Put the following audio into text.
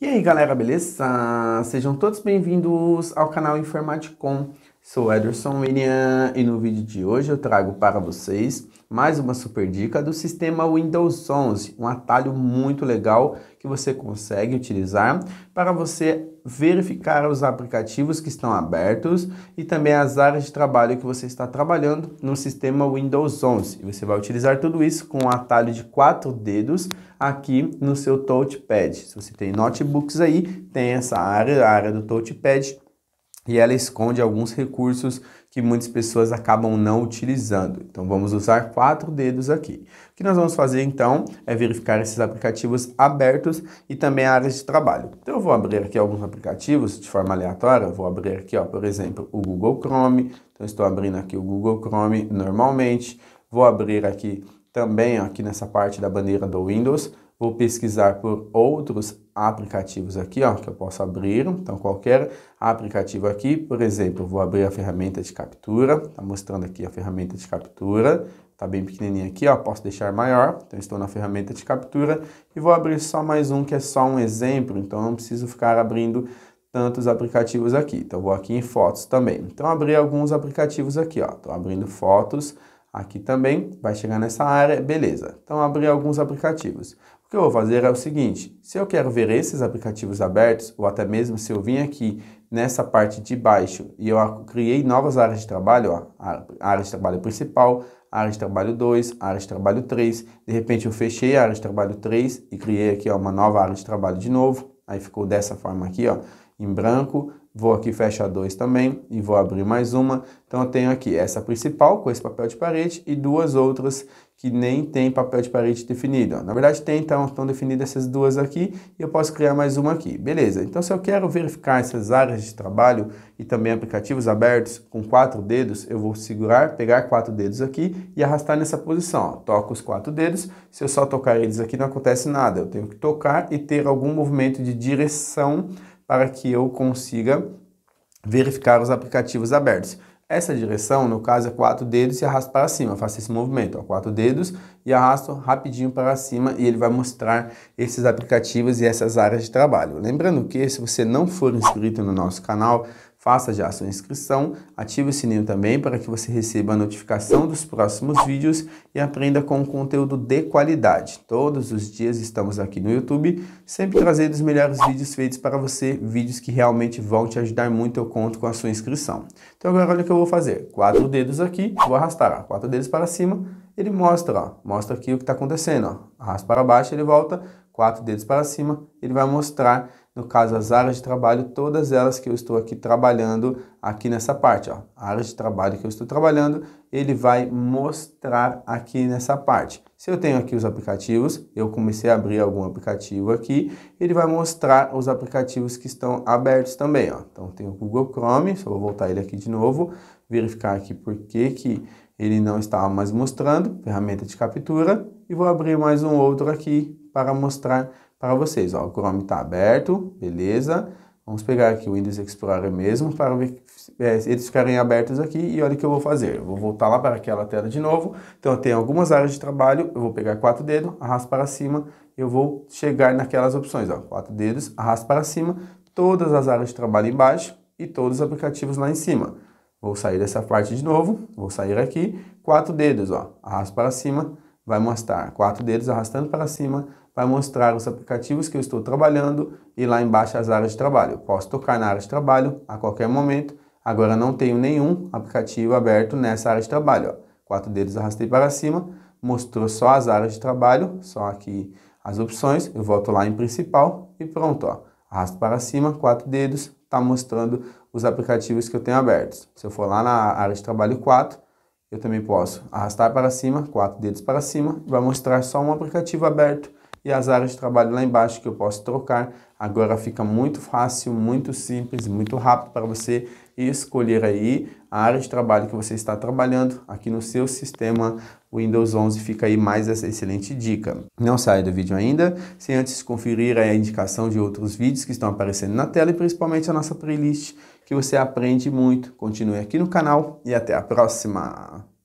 E aí galera, beleza? Sejam todos bem-vindos ao canal Informaticom. Sou Ederson William e no vídeo de hoje eu trago para vocês mais uma super dica do sistema Windows 11, um atalho muito legal que você consegue utilizar para você verificar os aplicativos que estão abertos e também as áreas de trabalho que você está trabalhando no sistema Windows 11. E você vai utilizar tudo isso com um atalho de quatro dedos aqui no seu touchpad. Se você tem notebooks aí, tem essa área, a área do touchpad e ela esconde alguns recursos que muitas pessoas acabam não utilizando. Então vamos usar quatro dedos aqui. O que nós vamos fazer então é verificar esses aplicativos abertos e também áreas de trabalho. Então eu vou abrir aqui alguns aplicativos de forma aleatória, vou abrir aqui, ó, por exemplo, o Google Chrome. Então estou abrindo aqui o Google Chrome normalmente. Vou abrir aqui também ó, aqui nessa parte da bandeira do Windows Vou pesquisar por outros aplicativos aqui, ó, que eu posso abrir. Então, qualquer aplicativo aqui, por exemplo, vou abrir a ferramenta de captura. Está mostrando aqui a ferramenta de captura. Está bem pequenininha aqui, ó, posso deixar maior. Então, estou na ferramenta de captura e vou abrir só mais um, que é só um exemplo. Então, não preciso ficar abrindo tantos aplicativos aqui. Então, vou aqui em fotos também. Então, abri alguns aplicativos aqui, ó. Estou abrindo fotos aqui também, vai chegar nessa área, beleza. Então, abri alguns aplicativos. O que eu vou fazer é o seguinte: se eu quero ver esses aplicativos abertos, ou até mesmo se eu vim aqui nessa parte de baixo e eu criei novas áreas de trabalho, ó, a área de trabalho principal, área de trabalho 2, área de trabalho 3, de repente eu fechei a área de trabalho 3 e criei aqui ó, uma nova área de trabalho de novo, aí ficou dessa forma aqui, ó, em branco, Vou aqui fechar dois também e vou abrir mais uma. Então eu tenho aqui essa principal com esse papel de parede e duas outras que nem tem papel de parede definido. Na verdade tem, então tá, estão definidas essas duas aqui e eu posso criar mais uma aqui. Beleza, então se eu quero verificar essas áreas de trabalho e também aplicativos abertos com quatro dedos, eu vou segurar, pegar quatro dedos aqui e arrastar nessa posição. Ó. Toco os quatro dedos, se eu só tocar eles aqui não acontece nada. Eu tenho que tocar e ter algum movimento de direção para que eu consiga verificar os aplicativos abertos. Essa direção, no caso, é quatro dedos e arrasto para cima. Eu faço esse movimento, ó, quatro dedos e arrasto rapidinho para cima e ele vai mostrar esses aplicativos e essas áreas de trabalho. Lembrando que se você não for inscrito no nosso canal, Faça já a sua inscrição, ative o sininho também para que você receba a notificação dos próximos vídeos e aprenda com conteúdo de qualidade. Todos os dias estamos aqui no YouTube, sempre trazendo os melhores vídeos feitos para você, vídeos que realmente vão te ajudar muito, eu conto com a sua inscrição. Então agora olha o que eu vou fazer, quatro dedos aqui, vou arrastar ó, quatro dedos para cima, ele mostra, ó, mostra aqui o que está acontecendo, ó. arrasta para baixo, ele volta, quatro dedos para cima, ele vai mostrar no caso as áreas de trabalho, todas elas que eu estou aqui trabalhando aqui nessa parte, ó, áreas de trabalho que eu estou trabalhando, ele vai mostrar aqui nessa parte. Se eu tenho aqui os aplicativos, eu comecei a abrir algum aplicativo aqui, ele vai mostrar os aplicativos que estão abertos também, ó. Então tem o Google Chrome, só vou voltar ele aqui de novo, verificar aqui por que que ele não estava mais mostrando, ferramenta de captura, e vou abrir mais um outro aqui para mostrar para vocês. Ó, o Chrome está aberto, beleza? Vamos pegar aqui o Windows Explorer mesmo para ver, é, eles ficarem abertos aqui e olha o que eu vou fazer. Eu vou voltar lá para aquela tela de novo. Então eu tenho algumas áreas de trabalho, eu vou pegar quatro dedos, arrasto para cima, eu vou chegar naquelas opções, ó, quatro dedos, arrasto para cima, todas as áreas de trabalho embaixo e todos os aplicativos lá em cima. Vou sair dessa parte de novo, vou sair aqui, quatro dedos, ó, arrasto para cima, vai mostrar quatro dedos arrastando para cima, vai mostrar os aplicativos que eu estou trabalhando e lá embaixo as áreas de trabalho. posso tocar na área de trabalho a qualquer momento, agora não tenho nenhum aplicativo aberto nessa área de trabalho. Ó. Quatro dedos arrastei para cima, mostrou só as áreas de trabalho, só aqui as opções, eu volto lá em principal e pronto, ó. arrasto para cima, quatro dedos, está mostrando os aplicativos que eu tenho abertos. Se eu for lá na área de trabalho 4, eu também posso arrastar para cima, quatro dedos para cima, vai mostrar só um aplicativo aberto e as áreas de trabalho lá embaixo que eu posso trocar. Agora fica muito fácil, muito simples, muito rápido para você escolher aí a área de trabalho que você está trabalhando aqui no seu sistema Windows 11 fica aí mais essa excelente dica. Não saia do vídeo ainda, sem antes conferir a indicação de outros vídeos que estão aparecendo na tela e principalmente a nossa playlist que você aprende muito. Continue aqui no canal e até a próxima!